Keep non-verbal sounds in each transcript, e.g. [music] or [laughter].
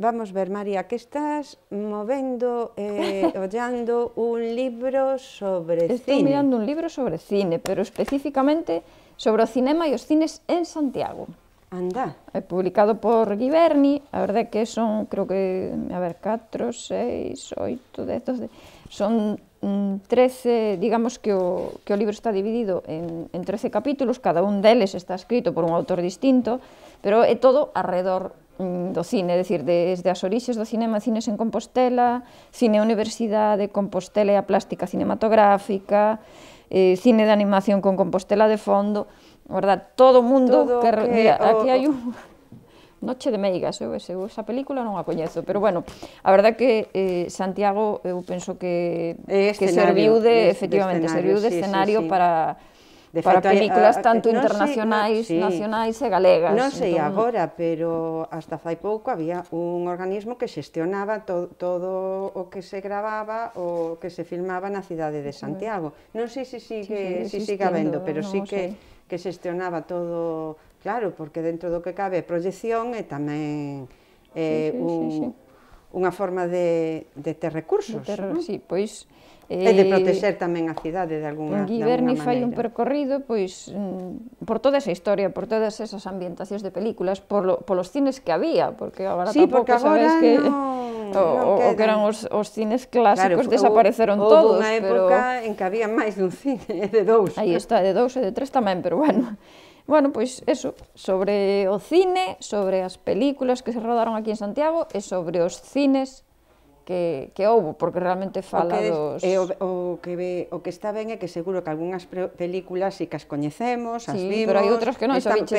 Vamos ver, María, que estás movendo, eh, [laughs] ollando un libro sobre Estou cine. Estou mirando un libro sobre cine, pero especificamente sobre o cinema e os cines en Santiago. Anda. É eh, publicado por Giverni, a verdade que son, creo que, a ver, 4, 6, 8, 10, 12, son 13, mm, digamos que o, que o libro está dividido en, en 13 capítulos, cada un deles está escrito por un autor distinto, pero é eh, todo alrededor Mm, do cine, decir, desde as orixes do cinema Cines en Compostela, Cine Universidade, Compostela e a plástica cinematográfica, eh, cine de animación con Compostela de fondo, verdad, todo o mundo todo que, que mira, o... aquí hai un [laughs] Noche de Meigas, eu, ese, eu esa película non a coñezo, pero bueno, a verdad que eh, Santiago eu penso que, que serviu de, de efectivamente, de serviu de escenario sí, sí, sí. para De para feito, películas ah, tanto internacionais, sei, sí, nacionais e galegas. Non sei entón... agora, pero hasta fai pouco había un organismo que xestionaba to, todo o que se gravaba o que se filmaba na cidade de Santiago. Non sei se sigue, sí, sí, si sigue habendo, pero no, sí que, que xestionaba todo, claro, porque dentro do que cabe proyección e tamén eh, sí, sí, un... Sí, sí unha forma de, de ter recursos. De ter, ¿no? Sí, pois, eh, e de eh, protexer tamén a cidade de alguna, Guy Berni fai un percorrido pois mm, por toda esa historia, por todas esas ambientacións de películas, por lo, polos cines que había, porque agora sí, tampouco sabes agora sabes que... No... [laughs] O, o, o que eran os, os cines clásicos claro, desapareceron o, todos. Houve unha época pero... en que había máis dun cine, [laughs] de dous. Aí está, de dous e de tres tamén, pero bueno. Bueno, pois eso, sobre o cine, sobre as películas que se rodaron aquí en Santiago e sobre os cines que, que houbo, porque realmente fala o que, dos... E o, o, que ve, o que está ben é que seguro que algunhas películas sí que as coñecemos, as sí, vimos... pero hai outras que non, están, pero que de...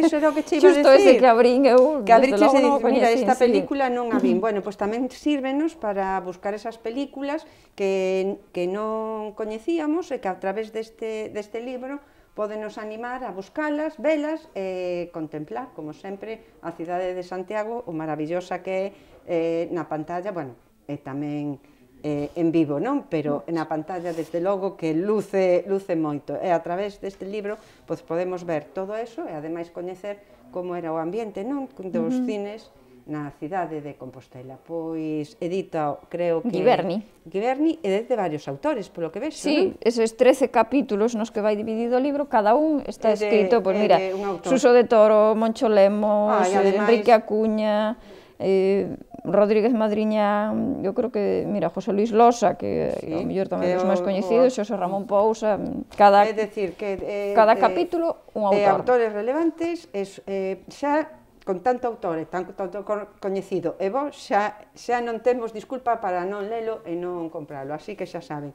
eso era o que che iba a decir. Justo ese que abrín eu, que abrí desde logo non Mira, esta película sí. non a vin. [laughs] Bueno, pois pues tamén sírvenos para buscar esas películas que, que non coñecíamos e que a través deste, deste libro Pódenos animar a buscalas, velas e contemplar, como sempre, a cidade de Santiago, o maravillosa que é eh, na pantalla, bueno, e tamén eh, en vivo, non? Pero na pantalla, desde logo, que luce, luce moito. E a través deste libro pois, podemos ver todo eso e, ademais, coñecer como era o ambiente, non? Dos uh -huh. cines na cidade de Compostela. Pois edita, creo que... Giverni. Giverni e de varios autores, polo que vexo, sí, non? eses 13 capítulos nos que vai dividido o libro, cada un está de, escrito, pois mira, de Suso de Toro, Moncho Lemos, ah, eh, además... Enrique Acuña, eh, Rodríguez Madriña, eu creo que, mira, José Luis Losa, que sí, o mellor tamén dos máis coñecidos, Xosé Ramón Pousa, cada, é decir, que, eh, cada eh, capítulo un eh, autor. Eh, autores relevantes, es, eh, xa con tanto autor e tanto, tanto coñecido e vos xa, xa non temos disculpa para non lelo e non compralo, así que xa saben.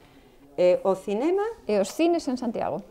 E o cinema... E os cines en Santiago.